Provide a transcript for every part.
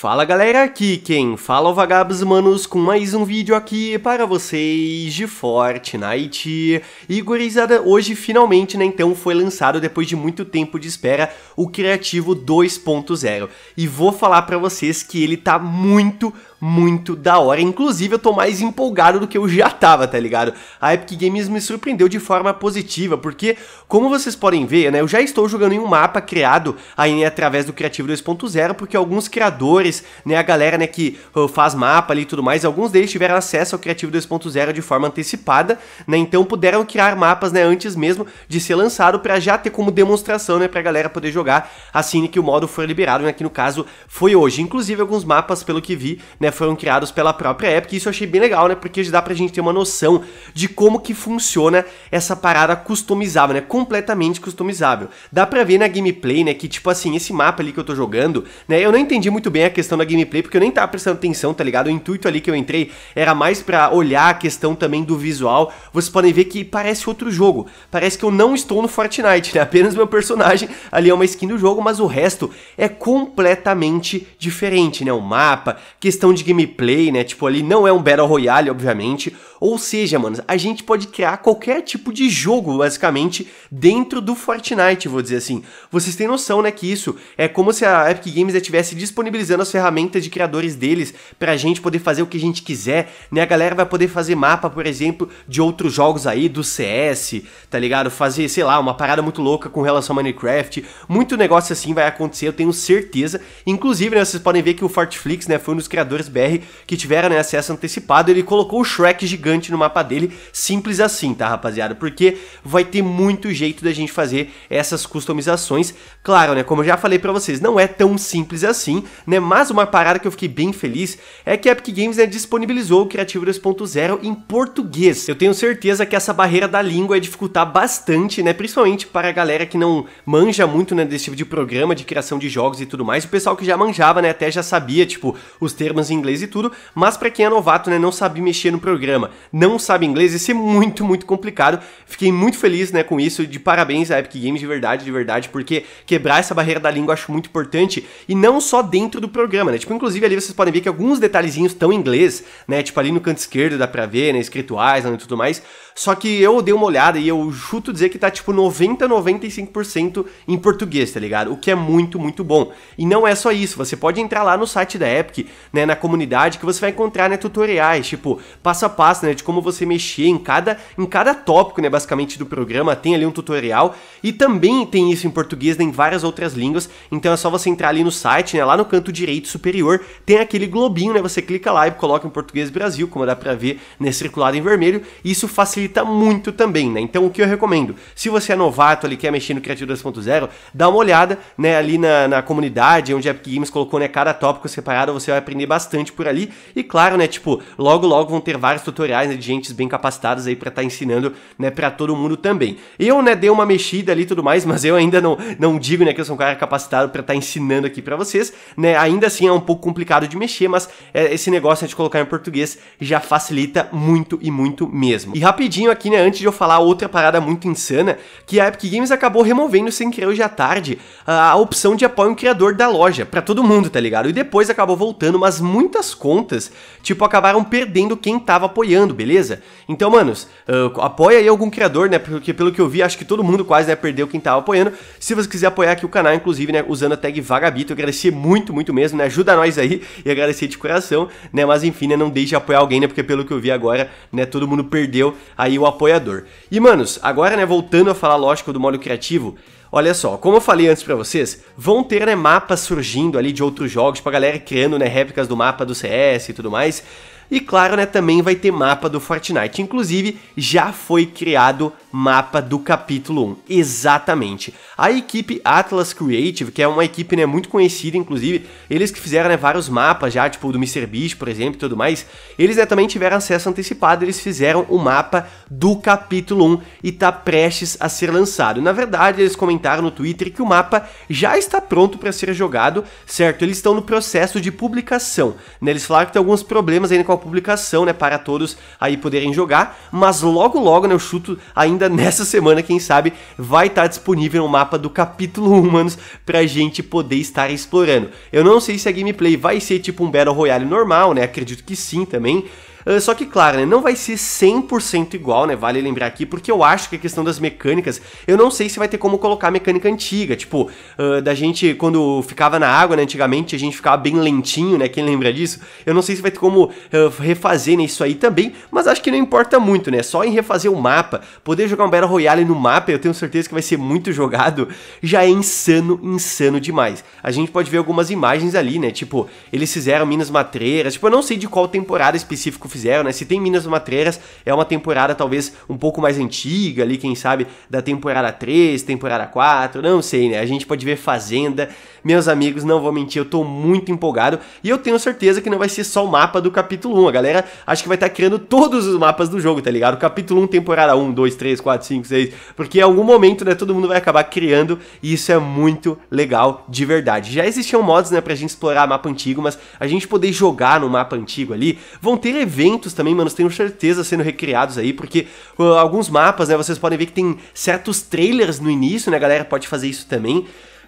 Fala galera, aqui quem fala é o Vagabos Manos com mais um vídeo aqui para vocês de Fortnite. E gurizada, hoje finalmente né, então foi lançado depois de muito tempo de espera o Criativo 2.0. E vou falar para vocês que ele tá muito, muito da hora. Inclusive, eu tô mais empolgado do que eu já tava, tá ligado? A Epic Games me surpreendeu de forma positiva, porque, como vocês podem ver, né, eu já estou jogando em um mapa criado aí né, através do Criativo 2.0, porque alguns criadores, né, a galera, né, que uh, faz mapa ali e tudo mais, alguns deles tiveram acesso ao Criativo 2.0 de forma antecipada, né, então puderam criar mapas, né, antes mesmo de ser lançado para já ter como demonstração, né, pra galera poder jogar assim que o modo for liberado, né, que no caso foi hoje. Inclusive, alguns mapas, pelo que vi, né, né, foram criados pela própria Epic, e isso eu achei bem legal, né, porque dá pra gente ter uma noção de como que funciona essa parada customizável, né, completamente customizável. Dá pra ver na gameplay, né, que tipo assim, esse mapa ali que eu tô jogando, né, eu não entendi muito bem a questão da gameplay, porque eu nem tava prestando atenção, tá ligado? O intuito ali que eu entrei era mais pra olhar a questão também do visual, vocês podem ver que parece outro jogo, parece que eu não estou no Fortnite, né, apenas meu personagem ali é uma skin do jogo, mas o resto é completamente diferente, né, o mapa, questão de de gameplay, né? Tipo, ali não é um Battle Royale, obviamente. Ou seja, mano, a gente pode criar qualquer tipo de jogo, basicamente, dentro do Fortnite, vou dizer assim. Vocês têm noção, né, que isso é como se a Epic Games estivesse disponibilizando as ferramentas de criadores deles pra gente poder fazer o que a gente quiser, né? A galera vai poder fazer mapa, por exemplo, de outros jogos aí, do CS, tá ligado? Fazer, sei lá, uma parada muito louca com relação a Minecraft. Muito negócio assim vai acontecer, eu tenho certeza. Inclusive, né, vocês podem ver que o Fortflix, né, foi um dos criadores BR que tiveram né, acesso antecipado. Ele colocou o Shrek gigante gigante no mapa dele, simples assim, tá rapaziada? Porque vai ter muito jeito da gente fazer essas customizações. Claro, né, como eu já falei pra vocês, não é tão simples assim, né, mas uma parada que eu fiquei bem feliz é que a Epic Games né, disponibilizou o Criativo 2.0 em português. Eu tenho certeza que essa barreira da língua é dificultar bastante, né, principalmente para a galera que não manja muito, né, desse tipo de programa, de criação de jogos e tudo mais, o pessoal que já manjava, né, até já sabia, tipo, os termos em inglês e tudo, mas para quem é novato, né, não sabia mexer no programa não sabe inglês, isso é muito, muito complicado. Fiquei muito feliz né, com isso, de parabéns à Epic Games, de verdade, de verdade, porque quebrar essa barreira da língua eu acho muito importante, e não só dentro do programa, né? Tipo, inclusive ali vocês podem ver que alguns detalhezinhos estão em inglês, né? Tipo, ali no canto esquerdo dá pra ver, né? Escrito Island e tudo mais. Só que eu dei uma olhada e eu chuto dizer que tá tipo 90, 95% em português, tá ligado? O que é muito, muito bom. E não é só isso, você pode entrar lá no site da Epic, né, na comunidade, que você vai encontrar né, tutoriais, tipo, passo a passo, né, né, de como você mexer em cada, em cada tópico, né, basicamente do programa, tem ali um tutorial e também tem isso em português, né, em várias outras línguas. Então é só você entrar ali no site, né, lá no canto direito superior, tem aquele globinho, né, você clica lá e coloca em português Brasil, como dá para ver, né, circulado em vermelho. E Isso facilita muito também, né? Então o que eu recomendo, se você é novato ali, quer mexer no Criativo 2.0, dá uma olhada, né, ali na, na comunidade, onde a Epic Games colocou, né, cada tópico separado, você vai aprender bastante por ali. E claro, né, tipo, logo logo vão ter vários tutoriais legais, né, de gente bem capacitadas aí para estar tá ensinando, né, para todo mundo também. Eu, né, dei uma mexida ali e tudo mais, mas eu ainda não, não digo, né, que eu sou um cara capacitado para estar tá ensinando aqui para vocês, né? Ainda assim é um pouco complicado de mexer, mas é, esse negócio né, de colocar em português já facilita muito e muito mesmo. E rapidinho aqui, né, antes de eu falar outra parada muito insana, que a Epic Games acabou removendo sem querer hoje à tarde a, a opção de apoio um criador da loja para todo mundo, tá ligado? E depois acabou voltando, mas muitas contas, tipo, acabaram perdendo quem tava apoiando beleza? Então, manos, uh, apoia aí algum criador, né? Porque pelo que eu vi, acho que todo mundo quase né, perdeu quem tava tá apoiando. Se você quiser apoiar aqui o canal, inclusive, né, usando a tag Vagabito, eu agradecer muito, muito mesmo, né? Ajuda nós aí e agradecer de coração, né? Mas enfim, né, não deixe de apoiar alguém, né? Porque pelo que eu vi agora, né, todo mundo perdeu aí o apoiador. E, manos, agora, né, voltando a falar, lógico, do modo criativo, Olha só, como eu falei antes para vocês, vão ter né, mapas surgindo ali de outros jogos, pra galera criando né, réplicas do mapa do CS e tudo mais. E claro, né, também vai ter mapa do Fortnite. Inclusive, já foi criado mapa do capítulo 1. Exatamente. A equipe Atlas Creative, que é uma equipe né, muito conhecida, inclusive, eles que fizeram né, vários mapas já, tipo o do MrBeast, por exemplo, e tudo mais, eles né, também tiveram acesso antecipado, eles fizeram o mapa do capítulo 1 e tá prestes a ser lançado. Na verdade, eles comentaram no Twitter que o mapa já está pronto para ser jogado, certo? Eles estão no processo de publicação, né? Eles falaram que tem alguns problemas ainda né, com a publicação, né, para todos aí poderem jogar, mas logo logo, né, eu chuto ainda nessa semana, quem sabe, vai estar tá disponível o um mapa do capítulo Humanos pra gente poder estar explorando. Eu não sei se a gameplay vai ser tipo um Battle Royale normal, né, acredito que sim também, ah, só que, claro, né, não vai ser 100% igual, né? Vale lembrar aqui, porque eu acho que a questão das mecânicas, eu não sei se vai ter como colocar a mecânica antiga, tipo, uh, da gente, quando ficava na água, né, antigamente, a gente ficava bem lentinho, né? Quem lembra disso? Eu não sei se vai ter como uh, refazer né, isso aí também, mas acho que não importa muito, né? Só em refazer o mapa, poder jogar um Battle Royale no mapa, eu tenho certeza que vai ser muito jogado, já é insano, insano demais. A gente pode ver algumas imagens ali, né? Tipo, eles fizeram Minas Matreiras, tipo, eu não sei de qual temporada específico fizeram, né? Se tem Minas Matreiras, é uma temporada talvez um pouco mais antiga ali, quem sabe, da temporada 3, temporada 4, não sei, né? A gente pode ver Fazenda. Meus amigos, não vou mentir, eu tô muito empolgado e eu tenho certeza que não vai ser só o mapa do capítulo 1. A galera acho que vai estar tá criando todos os mapas do jogo, tá ligado? Capítulo 1, temporada 1, 2, 3, 4, 5, 6, porque em algum momento, né, todo mundo vai acabar criando e isso é muito legal de verdade. Já existiam mods, né, pra gente explorar mapa antigo, mas a gente poder jogar no mapa antigo ali, vão ter eventos eventos também, mano, tenho certeza sendo recriados aí, porque uh, alguns mapas, né, vocês podem ver que tem certos trailers no início, né, a galera pode fazer isso também.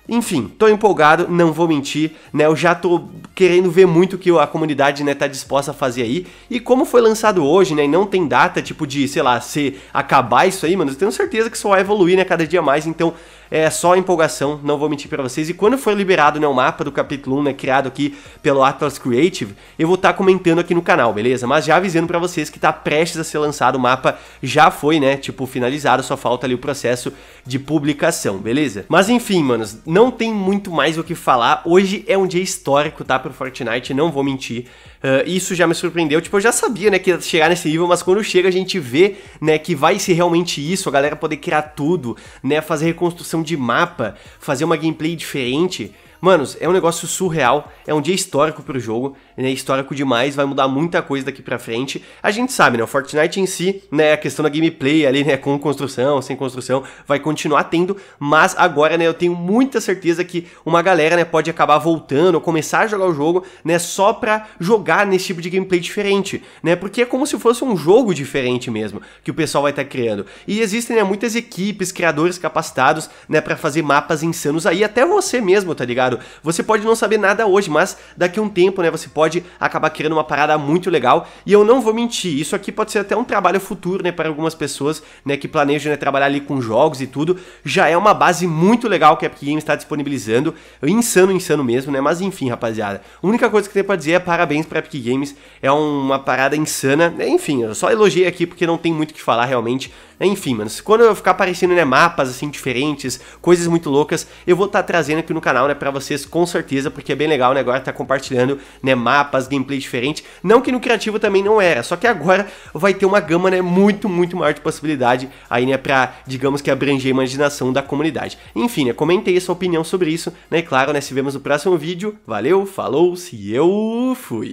Enfim, tô empolgado, não vou mentir, né? Eu já tô querendo ver muito o que a comunidade, né, tá disposta a fazer aí. E como foi lançado hoje, né, e não tem data, tipo, de, sei lá, se acabar isso aí, mano, eu tenho certeza que só vai evoluir, né, cada dia mais. Então, é só empolgação, não vou mentir para vocês. E quando for liberado né, o mapa do capítulo 1, né, criado aqui pelo Atlas Creative, eu vou estar tá comentando aqui no canal, beleza? Mas já avisando para vocês que tá prestes a ser lançado, o mapa já foi, né, tipo, finalizado, só falta ali o processo de publicação, beleza? Mas enfim, manos, não tem muito mais o que falar. Hoje é um dia histórico, tá, pro Fortnite, não vou mentir. Uh, isso já me surpreendeu, tipo, eu já sabia, né, que ia chegar nesse nível, mas quando chega a gente vê, né, que vai ser realmente isso, a galera poder criar tudo, né, fazer reconstrução de mapa, fazer uma gameplay diferente, Manos, é um negócio surreal, é um dia histórico pro jogo, né? Histórico demais, vai mudar muita coisa daqui pra frente. A gente sabe, né? O Fortnite em si, né? A questão da gameplay ali, né? Com construção, sem construção, vai continuar tendo, mas agora, né? Eu tenho muita certeza que uma galera, né? Pode acabar voltando, ou começar a jogar o jogo, né? Só pra jogar nesse tipo de gameplay diferente, né? Porque é como se fosse um jogo diferente mesmo, que o pessoal vai estar tá criando. E existem, né? Muitas equipes, criadores capacitados, né? Pra fazer mapas insanos aí, até você mesmo, tá ligado? ligado? Você pode não saber nada hoje, mas daqui a um tempo, né, você pode acabar criando uma parada muito legal. E eu não vou mentir, isso aqui pode ser até um trabalho futuro, né, para algumas pessoas, né, que planejam né, trabalhar ali com jogos e tudo. Já é uma base muito legal que a Epic Games está disponibilizando. Insano, insano mesmo, né? Mas enfim, rapaziada. A única coisa que tem para dizer é parabéns para Epic Games. É uma parada insana. Enfim, eu só elogiei aqui porque não tem muito o que falar realmente. Enfim, mano, quando eu ficar aparecendo, né, mapas, assim, diferentes, coisas muito loucas, eu vou estar tá trazendo aqui no canal, né, pra vocês com certeza, porque é bem legal, né, agora tá compartilhando, né, mapas, gameplay diferente. Não que no criativo também não era, só que agora vai ter uma gama, né, muito, muito maior de possibilidade aí, né, pra, digamos que abranger a imaginação da comunidade. Enfim, né, comentei a sua opinião sobre isso, né, claro, né, se vemos no próximo vídeo. Valeu, falou, se eu fui!